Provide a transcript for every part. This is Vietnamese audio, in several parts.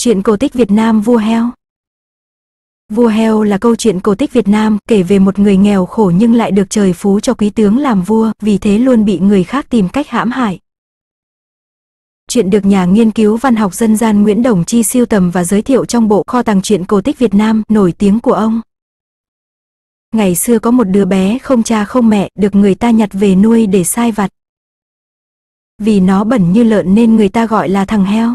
Chuyện cổ tích Việt Nam vua heo Vua heo là câu chuyện cổ tích Việt Nam kể về một người nghèo khổ nhưng lại được trời phú cho quý tướng làm vua, vì thế luôn bị người khác tìm cách hãm hại. Chuyện được nhà nghiên cứu văn học dân gian Nguyễn Đồng Chi siêu tầm và giới thiệu trong bộ kho tàng truyện cổ tích Việt Nam nổi tiếng của ông. Ngày xưa có một đứa bé không cha không mẹ được người ta nhặt về nuôi để sai vặt. Vì nó bẩn như lợn nên người ta gọi là thằng heo.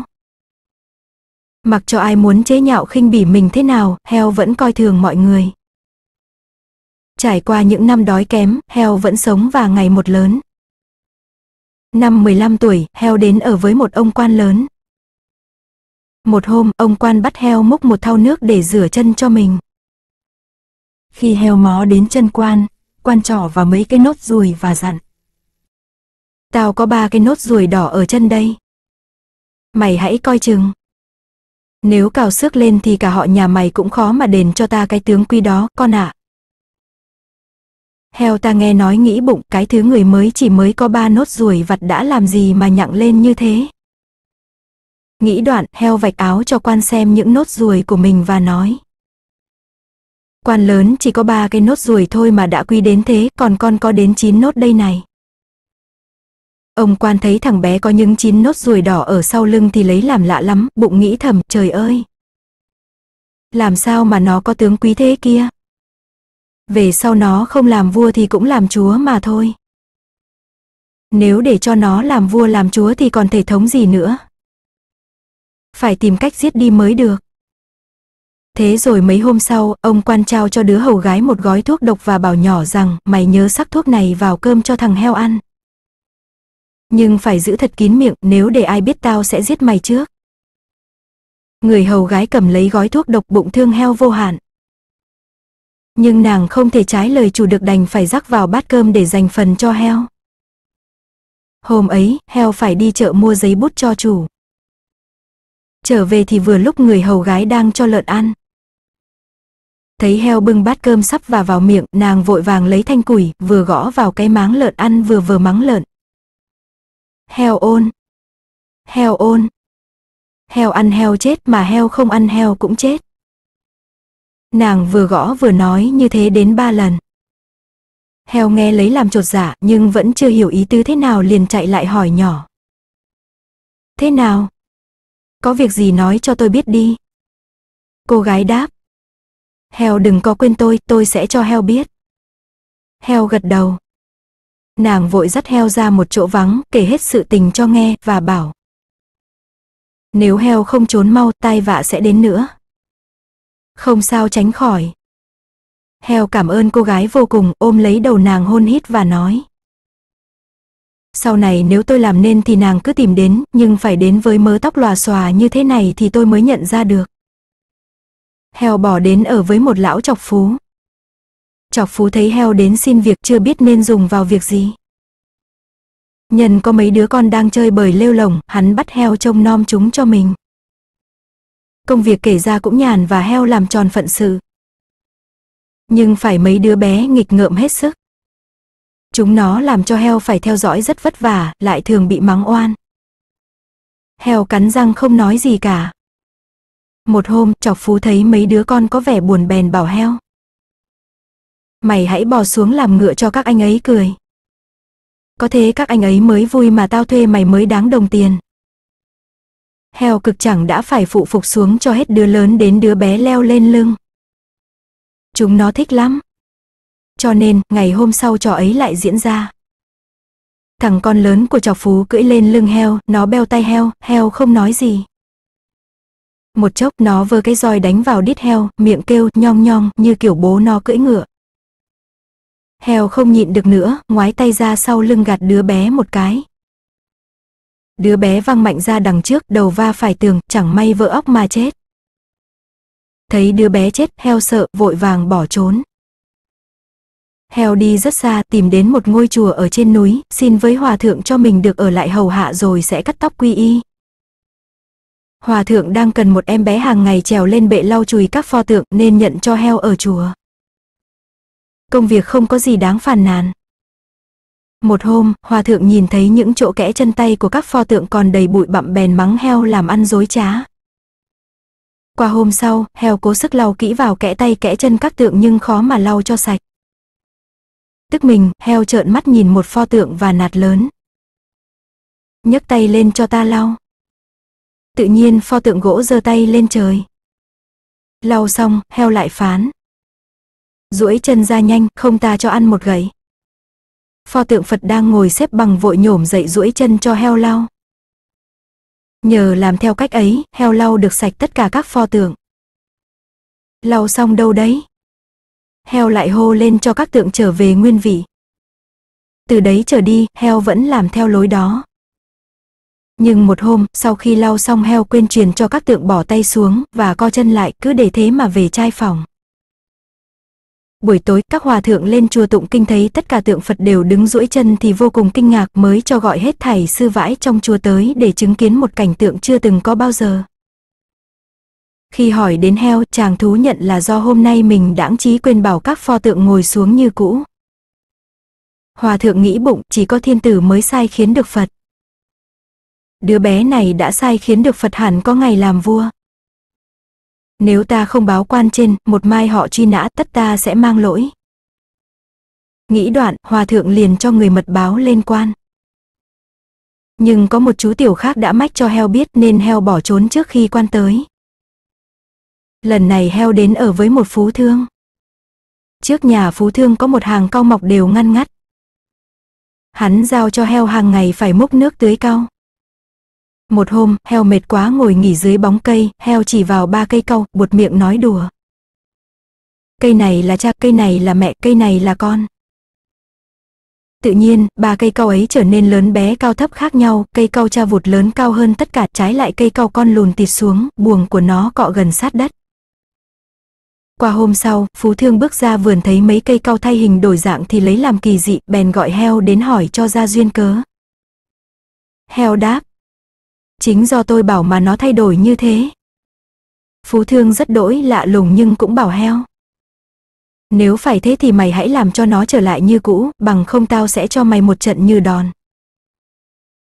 Mặc cho ai muốn chế nhạo khinh bỉ mình thế nào, heo vẫn coi thường mọi người. Trải qua những năm đói kém, heo vẫn sống và ngày một lớn. Năm 15 tuổi, heo đến ở với một ông quan lớn. Một hôm, ông quan bắt heo múc một thau nước để rửa chân cho mình. Khi heo mó đến chân quan, quan trỏ vào mấy cái nốt ruồi và dặn. Tao có ba cái nốt ruồi đỏ ở chân đây. Mày hãy coi chừng. Nếu cào xước lên thì cả họ nhà mày cũng khó mà đền cho ta cái tướng quy đó, con ạ. À. Heo ta nghe nói nghĩ bụng cái thứ người mới chỉ mới có ba nốt ruồi vặt đã làm gì mà nhặng lên như thế. Nghĩ đoạn heo vạch áo cho quan xem những nốt ruồi của mình và nói. Quan lớn chỉ có ba cái nốt ruồi thôi mà đã quy đến thế còn con có đến chín nốt đây này. Ông quan thấy thằng bé có những chín nốt ruồi đỏ ở sau lưng thì lấy làm lạ lắm, bụng nghĩ thầm, trời ơi. Làm sao mà nó có tướng quý thế kia? Về sau nó không làm vua thì cũng làm chúa mà thôi. Nếu để cho nó làm vua làm chúa thì còn thể thống gì nữa. Phải tìm cách giết đi mới được. Thế rồi mấy hôm sau, ông quan trao cho đứa hầu gái một gói thuốc độc và bảo nhỏ rằng mày nhớ sắc thuốc này vào cơm cho thằng heo ăn nhưng phải giữ thật kín miệng nếu để ai biết tao sẽ giết mày trước. Người hầu gái cầm lấy gói thuốc độc bụng thương heo vô hạn. Nhưng nàng không thể trái lời chủ được đành phải rắc vào bát cơm để dành phần cho heo. Hôm ấy, heo phải đi chợ mua giấy bút cho chủ. Trở về thì vừa lúc người hầu gái đang cho lợn ăn. Thấy heo bưng bát cơm sắp và vào miệng, nàng vội vàng lấy thanh củi, vừa gõ vào cái máng lợn ăn vừa vừa mắng lợn. Heo ôn. Heo ôn. Heo ăn heo chết mà heo không ăn heo cũng chết. Nàng vừa gõ vừa nói như thế đến ba lần. Heo nghe lấy làm trột dạ nhưng vẫn chưa hiểu ý tứ thế nào liền chạy lại hỏi nhỏ. Thế nào? Có việc gì nói cho tôi biết đi. Cô gái đáp. Heo đừng có quên tôi, tôi sẽ cho heo biết. Heo gật đầu nàng vội dắt heo ra một chỗ vắng, kể hết sự tình cho nghe, và bảo. Nếu heo không trốn mau, tai vạ sẽ đến nữa. Không sao tránh khỏi. Heo cảm ơn cô gái vô cùng, ôm lấy đầu nàng hôn hít và nói. Sau này nếu tôi làm nên thì nàng cứ tìm đến, nhưng phải đến với mớ tóc lòa xòa như thế này thì tôi mới nhận ra được. Heo bỏ đến ở với một lão chọc phú chọc phú thấy heo đến xin việc chưa biết nên dùng vào việc gì. Nhân có mấy đứa con đang chơi bời lêu lồng, hắn bắt heo trông nom chúng cho mình. Công việc kể ra cũng nhàn và heo làm tròn phận sự. Nhưng phải mấy đứa bé nghịch ngợm hết sức. Chúng nó làm cho heo phải theo dõi rất vất vả, lại thường bị mắng oan. Heo cắn răng không nói gì cả. Một hôm, chọc phú thấy mấy đứa con có vẻ buồn bèn bảo heo mày hãy bò xuống làm ngựa cho các anh ấy cười. Có thế các anh ấy mới vui mà tao thuê mày mới đáng đồng tiền. Heo cực chẳng đã phải phụ phục xuống cho hết đứa lớn đến đứa bé leo lên lưng. Chúng nó thích lắm. Cho nên, ngày hôm sau trò ấy lại diễn ra. Thằng con lớn của trò phú cưỡi lên lưng heo, nó beo tay heo, heo không nói gì. Một chốc nó vơ cái roi đánh vào đít heo, miệng kêu nhong nhong như kiểu bố nó cưỡi ngựa. Heo không nhịn được nữa, ngoái tay ra sau lưng gạt đứa bé một cái. Đứa bé văng mạnh ra đằng trước, đầu va phải tường, chẳng may vỡ óc mà chết. Thấy đứa bé chết, heo sợ, vội vàng bỏ trốn. Heo đi rất xa, tìm đến một ngôi chùa ở trên núi, xin với hòa thượng cho mình được ở lại hầu hạ rồi sẽ cắt tóc quy y. Hòa thượng đang cần một em bé hàng ngày trèo lên bệ lau chùi các pho tượng nên nhận cho heo ở chùa công việc không có gì đáng phàn nàn. Một hôm, hòa thượng nhìn thấy những chỗ kẽ chân tay của các pho tượng còn đầy bụi bặm bèn mắng heo làm ăn dối trá. Qua hôm sau, heo cố sức lau kỹ vào kẽ tay kẽ chân các tượng nhưng khó mà lau cho sạch. Tức mình, heo trợn mắt nhìn một pho tượng và nạt lớn. nhấc tay lên cho ta lau. Tự nhiên pho tượng gỗ giơ tay lên trời. Lau xong, heo lại phán, duỗi chân ra nhanh, không ta cho ăn một gậy. Pho tượng Phật đang ngồi xếp bằng vội nhổm dậy duỗi chân cho heo lau. Nhờ làm theo cách ấy, heo lau được sạch tất cả các pho tượng. Lau xong đâu đấy? Heo lại hô lên cho các tượng trở về nguyên vị. Từ đấy trở đi, heo vẫn làm theo lối đó. Nhưng một hôm, sau khi lau xong heo quên truyền cho các tượng bỏ tay xuống và co chân lại, cứ để thế mà về trai phòng buổi tối các hòa thượng lên chùa tụng kinh thấy tất cả tượng Phật đều đứng duỗi chân thì vô cùng kinh ngạc mới cho gọi hết thảy sư vãi trong chùa tới để chứng kiến một cảnh tượng chưa từng có bao giờ. Khi hỏi đến heo, chàng thú nhận là do hôm nay mình đãng trí quên bảo các pho tượng ngồi xuống như cũ. Hòa thượng nghĩ bụng chỉ có thiên tử mới sai khiến được Phật. Đứa bé này đã sai khiến được Phật hẳn có ngày làm vua. Nếu ta không báo quan trên, một mai họ truy nã tất ta sẽ mang lỗi. Nghĩ đoạn, hòa thượng liền cho người mật báo lên quan. Nhưng có một chú tiểu khác đã mách cho heo biết nên heo bỏ trốn trước khi quan tới. Lần này heo đến ở với một phú thương. Trước nhà phú thương có một hàng cau mọc đều ngăn ngắt. Hắn giao cho heo hàng ngày phải múc nước tưới cau. Một hôm, heo mệt quá ngồi nghỉ dưới bóng cây, heo chỉ vào ba cây cau, buột miệng nói đùa. Cây này là cha, cây này là mẹ, cây này là con. Tự nhiên, ba cây cau ấy trở nên lớn bé cao thấp khác nhau, cây cau cha vụt lớn cao hơn tất cả, trái lại cây cau con lùn tịt xuống, buồng của nó cọ gần sát đất. Qua hôm sau, Phú Thương bước ra vườn thấy mấy cây cau thay hình đổi dạng thì lấy làm kỳ dị, bèn gọi heo đến hỏi cho ra duyên cớ. Heo đáp, Chính do tôi bảo mà nó thay đổi như thế. Phú thương rất đỗi lạ lùng nhưng cũng bảo heo. Nếu phải thế thì mày hãy làm cho nó trở lại như cũ, bằng không tao sẽ cho mày một trận như đòn.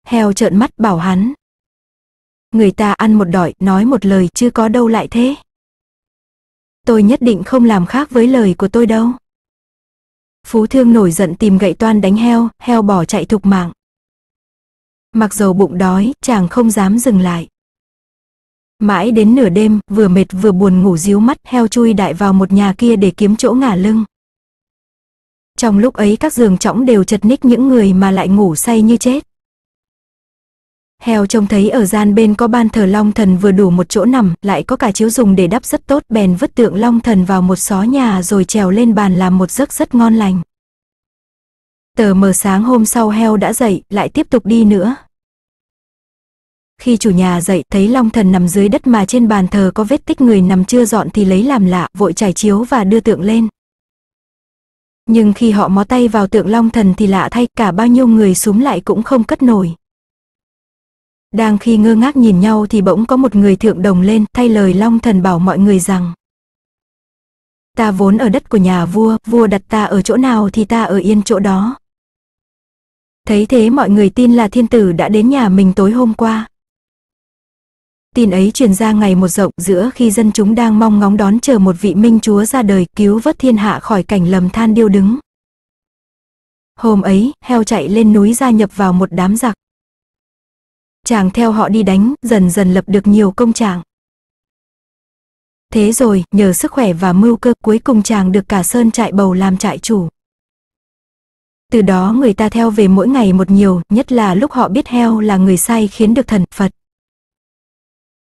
Heo trợn mắt bảo hắn. Người ta ăn một đỏi, nói một lời chứ có đâu lại thế. Tôi nhất định không làm khác với lời của tôi đâu. Phú thương nổi giận tìm gậy toan đánh heo, heo bỏ chạy thục mạng mặc dầu bụng đói, chàng không dám dừng lại. Mãi đến nửa đêm, vừa mệt vừa buồn ngủ díu mắt heo chui đại vào một nhà kia để kiếm chỗ ngả lưng. Trong lúc ấy các giường trõng đều chật ních những người mà lại ngủ say như chết. Heo trông thấy ở gian bên có ban thờ long thần vừa đủ một chỗ nằm, lại có cả chiếu dùng để đắp rất tốt bèn vứt tượng long thần vào một xó nhà rồi trèo lên bàn làm một giấc rất ngon lành. Tờ mờ sáng hôm sau heo đã dậy, lại tiếp tục đi nữa, khi chủ nhà dậy thấy long thần nằm dưới đất mà trên bàn thờ có vết tích người nằm chưa dọn thì lấy làm lạ vội trải chiếu và đưa tượng lên. Nhưng khi họ mó tay vào tượng long thần thì lạ thay cả bao nhiêu người xuống lại cũng không cất nổi. Đang khi ngơ ngác nhìn nhau thì bỗng có một người thượng đồng lên thay lời long thần bảo mọi người rằng Ta vốn ở đất của nhà vua, vua đặt ta ở chỗ nào thì ta ở yên chỗ đó. Thấy thế mọi người tin là thiên tử đã đến nhà mình tối hôm qua. Tin ấy truyền ra ngày một rộng giữa khi dân chúng đang mong ngóng đón chờ một vị minh chúa ra đời cứu vớt thiên hạ khỏi cảnh lầm than điêu đứng. Hôm ấy, heo chạy lên núi gia nhập vào một đám giặc. Chàng theo họ đi đánh, dần dần lập được nhiều công trạng. Thế rồi, nhờ sức khỏe và mưu cơ cuối cùng chàng được cả sơn trại bầu làm trại chủ. Từ đó người ta theo về mỗi ngày một nhiều, nhất là lúc họ biết heo là người say khiến được thần Phật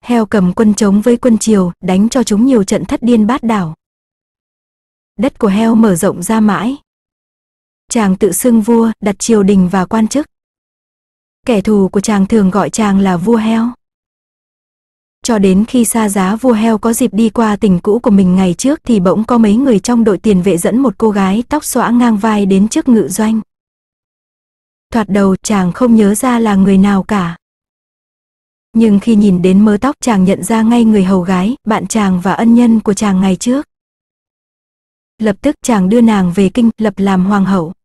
heo cầm quân chống với quân triều, đánh cho chúng nhiều trận thất điên bát đảo. Đất của heo mở rộng ra mãi. Chàng tự xưng vua, đặt triều đình và quan chức. Kẻ thù của chàng thường gọi chàng là vua heo. Cho đến khi xa giá vua heo có dịp đi qua tỉnh cũ của mình ngày trước thì bỗng có mấy người trong đội tiền vệ dẫn một cô gái tóc xõa ngang vai đến trước ngự doanh. Thoạt đầu chàng không nhớ ra là người nào cả. Nhưng khi nhìn đến mớ tóc chàng nhận ra ngay người hầu gái, bạn chàng và ân nhân của chàng ngày trước. Lập tức chàng đưa nàng về kinh, lập làm hoàng hậu.